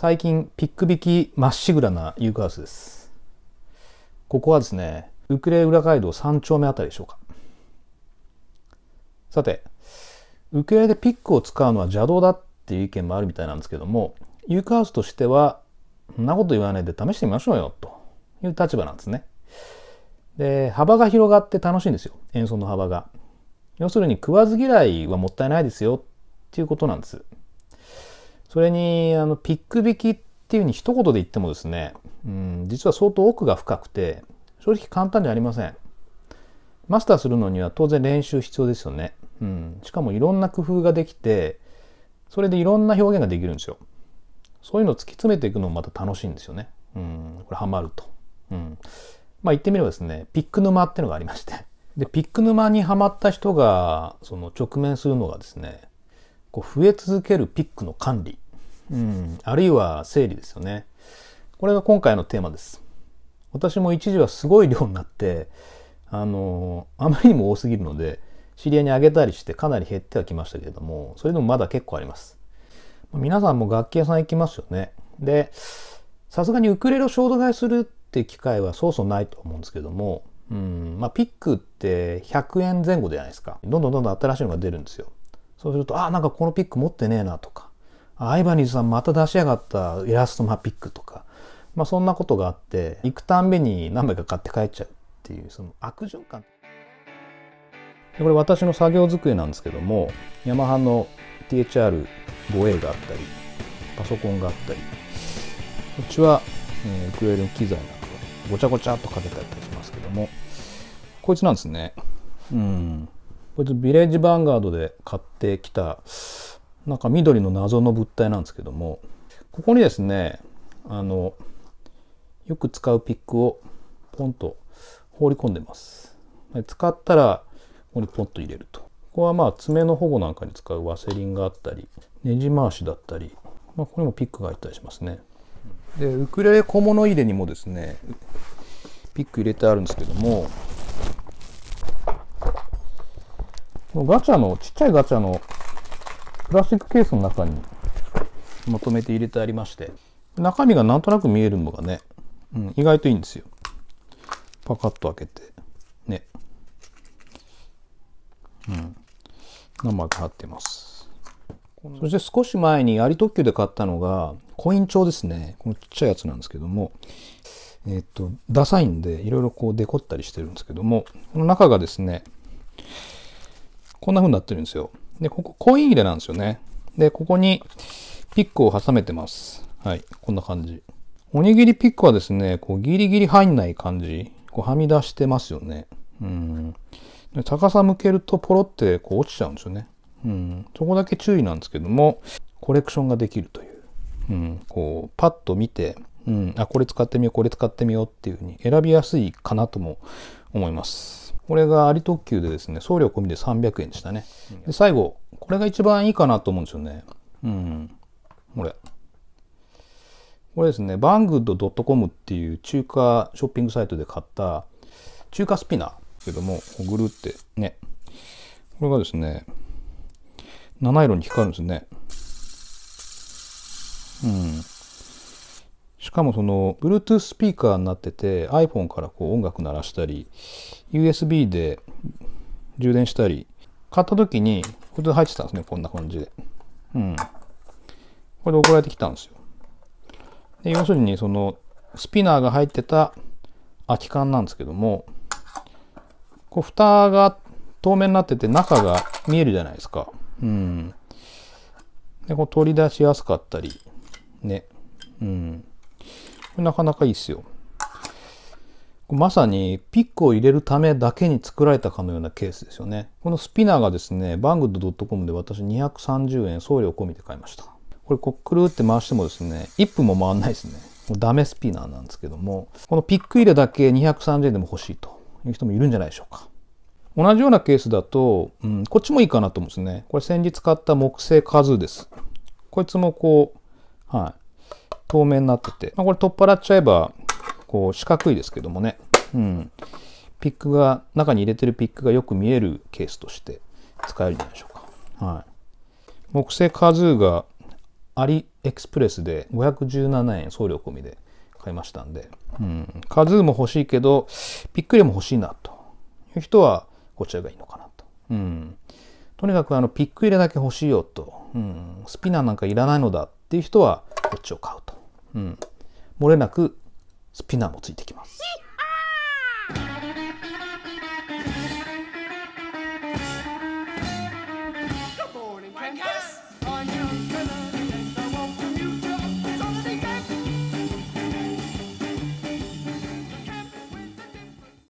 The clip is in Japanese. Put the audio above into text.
最近ピック引きまっしぐらなユーカウスです。ここはですね、ウクレウ裏街道3丁目あたりでしょうか。さて、ウクレレでピックを使うのは邪道だっていう意見もあるみたいなんですけども、ユーカースとしては、そんなこと言わないで試してみましょうよ、という立場なんですね。で、幅が広がって楽しいんですよ。演奏の幅が。要するに食わず嫌いはもったいないですよっていうことなんです。それに、あの、ピック引きっていうふうに一言で言ってもですね、うん、実は相当奥が深くて、正直簡単じゃありません。マスターするのには当然練習必要ですよね。うん。しかもいろんな工夫ができて、それでいろんな表現ができるんですよ。そういうのを突き詰めていくのもまた楽しいんですよね。うん。これハマると。うん。まあ言ってみればですね、ピック沼っていうのがありまして。で、ピック沼にはまった人が、その直面するのがですね、こう増え続けるピックの管理、うん、あるいは整理ですよね。これが今回のテーマです。私も一時はすごい量になって、あの、あまりにも多すぎるので、知り合いにあげたりしてかなり減ってはきましたけれども、それでもまだ結構あります。皆さんも楽器屋さん行きますよね。で、さすがにウクレレを衝動買いするって機会はそうそうないと思うんですけども、うん、まあピックって100円前後じゃないですか。どんどんどんどん新しいのが出るんですよ。そうすると、あ、なんかこのピック持ってねえなとか、アイバニーズさんまた出しやがったイラストマピックとか、まあそんなことがあって、行くたんびに何枚か買って帰っちゃうっていう、その悪循環。これ私の作業机なんですけども、ヤマハの THR 5 a があったり、パソコンがあったり、こっちは、えー、ウクレレの機材なんかごちゃごちゃっとかけたりしますけども、こいつなんですね。うん。こいつビレッジヴァンガードで買ってきた、なんか緑の謎の物体なんですけども、ここにですね、あの、よく使うピックをポンと放り込んでます。使ったら、ここにポンと入れると。ここはまあ爪の保護なんかに使うワセリンがあったり、ネジ回しだったり、まあ、ここにもピックが入ったりしますね。で、ウクレレ小物入れにもですね、ピック入れてあるんですけども、ガチャの、ちっちゃいガチャのプラスチックケースの中にまとめて入れてありまして、中身がなんとなく見えるのがね、うん、意外といいんですよ。パカッと開けて、ね。うん。生でか貼ってます。そして少し前にアリ特急で買ったのが、コイン帳ですね。このちっちゃいやつなんですけども、えっ、と、ダサいんで、いろいろこうデコったりしてるんですけども、この中がですね、こんな風になってるんですよ。で、ここコイン入れなんですよね。で、ここにピックを挟めてます。はい、こんな感じ。おにぎりピックはですね、こうギリギリ入んない感じ。こうはみ出してますよね。うん。高さ向けるとポロってこう落ちちゃうんですよね。うん。そこだけ注意なんですけども、コレクションができるという。うん。こう、パッと見て、うん、あ、これ使ってみよう、これ使ってみようっていう風に選びやすいかなとも思います。これがあり特急でですね、送料込みで300円でしたね。で、最後、これが一番いいかなと思うんですよね。うん。これ。これですね、バングッド .com っていう中華ショッピングサイトで買った中華スピナーけども、ぐるってね、これがですね、七色に光るんですね。うん。しかもその Bluetooth スピーカーになってて iPhone からこう音楽鳴らしたり USB で充電したり買った時にこれで入ってたんですねこんな感じでうんこれで送られてきたんですよで要するにそのスピナーが入ってた空き缶なんですけどもこう蓋が透明になってて中が見えるじゃないですかうんでこう取り出しやすかったりねうんなかなかいいっすよ。まさにピックを入れるためだけに作られたかのようなケースですよね。このスピナーがですね、バングド .com で私230円送料込みで買いました。これこうくるって回してもですね、1分も回んないですね。ダメスピナーなんですけども、このピック入れだけ230円でも欲しいという人もいるんじゃないでしょうか。同じようなケースだと、うん、こっちもいいかなと思うんですね。これ先日買った木製カズーです。こいつもこう、はい。透明になってて、まあ、これ取っ払っちゃえば、こう四角いですけどもね、うん。ピックが、中に入れてるピックがよく見えるケースとして使えるんじゃないでしょうか。はい。木製カズーがアリエクスプレスで517円送料込みで買いましたんで、うん。カズーも欲しいけど、ピック入れも欲しいなという人は、こちらがいいのかなと。うん。とにかくあのピック入れだけ欲しいよと、うん、スピナーなんかいらないのだっていう人はこっちを買うと漏れなくスピナーもついてきます。